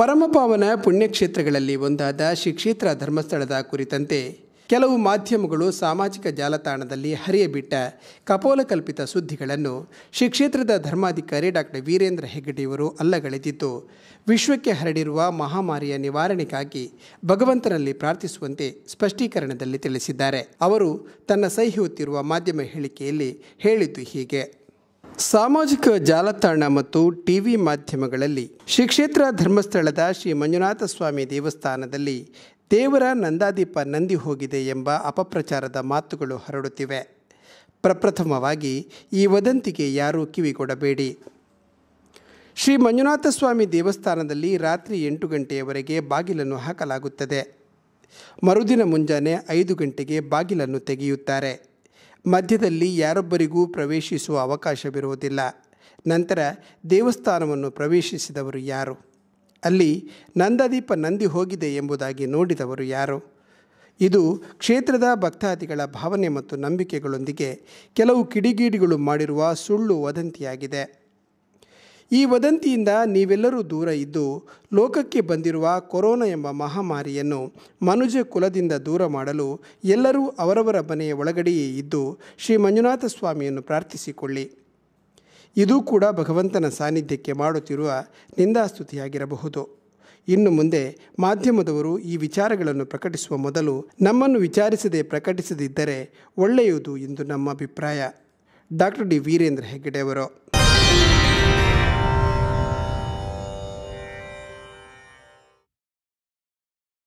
ಪರಮಪಾವನ ಪುಣ್ಯಕ್ಷೇತ್ರಗಳಲ್ಲಿ ಒಂದಾದ ಶಿಕ್ಷೇತ್ರ ಧರ್ಮಸ್ಥಳದ ಕುರಿತಂತೆ ಕೆಲವು ಮಾಧ್ಯಮಗಳು ಸಾಮಾಜಿಕ ಜಾಲತಾಣದಲ್ಲಿ ಹರಿಯಬಿಟ್ಟ ಕಪೋಲಕಲ್ಪಿತ ಸುದ್ದಿಗಳನ್ನು ಶಿಕ್ಷೇತ್ರದ ಧರ್ಮಾಧಿಕಾರಿ ಡಾಕ್ಟರ್ ವೀರೇಂದ್ರ ಹೆಗ್ಗಡೆಯವರು ಅಲ್ಲಗಳೆದಿದ್ದು ವಿಶ್ವಕ್ಕೆ ಹರಡಿರುವ ಮಹಾಮಾರಿಯ ನಿವಾರಣೆಗಾಗಿ ಭಗವಂತನಲ್ಲಿ ಪ್ರಾರ್ಥಿಸುವಂತೆ ಸ್ಪಷ್ಟೀಕರಣದಲ್ಲಿ ತಿಳಿಸಿದ್ದಾರೆ ಅವರು ತನ್ನ ಸಹಿ ಹೊತ್ತಿರುವ ಮಾಧ್ಯಮ ಹೇಳಿಕೆಯಲ್ಲಿ ಹೇಳಿದ್ದು ಹೀಗೆ ಸಾಮಾಜಿಕ ಜಾಲತಾಣ ಮತ್ತು ಟಿವಿ ಮಾಧ್ಯಮಗಳಲ್ಲಿ ಶ್ರೀ ಕ್ಷೇತ್ರ ಧರ್ಮಸ್ಥಳದ ಶ್ರೀ ಮಂಜುನಾಥ ಸ್ವಾಮಿ ದೇವಸ್ಥಾನದಲ್ಲಿ ದೇವರ ನಂದಾದೀಪ ನಂದಿ ಹೋಗಿದೆ ಎಂಬ ಅಪಪ್ರಚಾರದ ಮಾತುಗಳು ಹರಡುತ್ತಿವೆ ಪ್ರಪ್ರಥಮವಾಗಿ ಈ ವದಂತಿಗೆ ಯಾರೂ ಕಿವಿಗೊಡಬೇಡಿ ಶ್ರೀ ಮಂಜುನಾಥ ಸ್ವಾಮಿ ದೇವಸ್ಥಾನದಲ್ಲಿ ರಾತ್ರಿ ಎಂಟು ಗಂಟೆಯವರೆಗೆ ಬಾಗಿಲನ್ನು ಹಾಕಲಾಗುತ್ತದೆ ಮರುದಿನ ಮುಂಜಾನೆ ಐದು ಗಂಟೆಗೆ ಬಾಗಿಲನ್ನು ತೆಗೆಯುತ್ತಾರೆ ಮಧ್ಯದಲ್ಲಿ ಯಾರೊಬ್ಬರಿಗೂ ಪ್ರವೇಶಿಸುವ ಅವಕಾಶವಿರುವುದಿಲ್ಲ ನಂತರ ದೇವಸ್ಥಾನವನ್ನು ಪ್ರವೇಶಿಸಿದವರು ಯಾರು ಅಲ್ಲಿ ನಂದದೀಪ ನಂದಿ ಹೋಗಿದೆ ಎಂಬುದಾಗಿ ನೋಡಿದವರು ಯಾರು ಇದು ಕ್ಷೇತ್ರದ ಭಕ್ತಾದಿಗಳ ಭಾವನೆ ಮತ್ತು ನಂಬಿಕೆಗಳೊಂದಿಗೆ ಕೆಲವು ಕಿಡಿಗೀಡಿಗಳು ಮಾಡಿರುವ ಸುಳ್ಳು ವದಂತಿಯಾಗಿದೆ ಈ ವದಂತಿಯಿಂದ ನೀವೆಲ್ಲರೂ ದೂರ ಇದ್ದು ಲೋಕಕ್ಕೆ ಬಂದಿರುವ ಕೊರೋನಾ ಎಂಬ ಮಹಾಮಾರಿಯನ್ನು ಮನುಜ ಕುಲದಿಂದ ದೂರ ಮಾಡಲು ಎಲ್ಲರೂ ಅವರವರ ಮನೆಯ ಒಳಗಡೆಯೇ ಇದ್ದು ಶ್ರೀ ಮಂಜುನಾಥ ಸ್ವಾಮಿಯನ್ನು ಪ್ರಾರ್ಥಿಸಿಕೊಳ್ಳಿ ಇದೂ ಕೂಡ ಭಗವಂತನ ಸಾನ್ನಿಧ್ಯಕ್ಕೆ ಮಾಡುತ್ತಿರುವ ನಿಂದಾಸ್ತುತಿಯಾಗಿರಬಹುದು ಇನ್ನು ಮುಂದೆ ಮಾಧ್ಯಮದವರು ಈ ವಿಚಾರಗಳನ್ನು ಪ್ರಕಟಿಸುವ ಮೊದಲು ನಮ್ಮನ್ನು ವಿಚಾರಿಸದೆ ಪ್ರಕಟಿಸದಿದ್ದರೆ ಒಳ್ಳೆಯದು ಎಂದು ನಮ್ಮ ಅಭಿಪ್ರಾಯ ಡಾಕ್ಟರ್ ಡಿ ವೀರೇಂದ್ರ ಹೆಗ್ಗಡೆಯವರು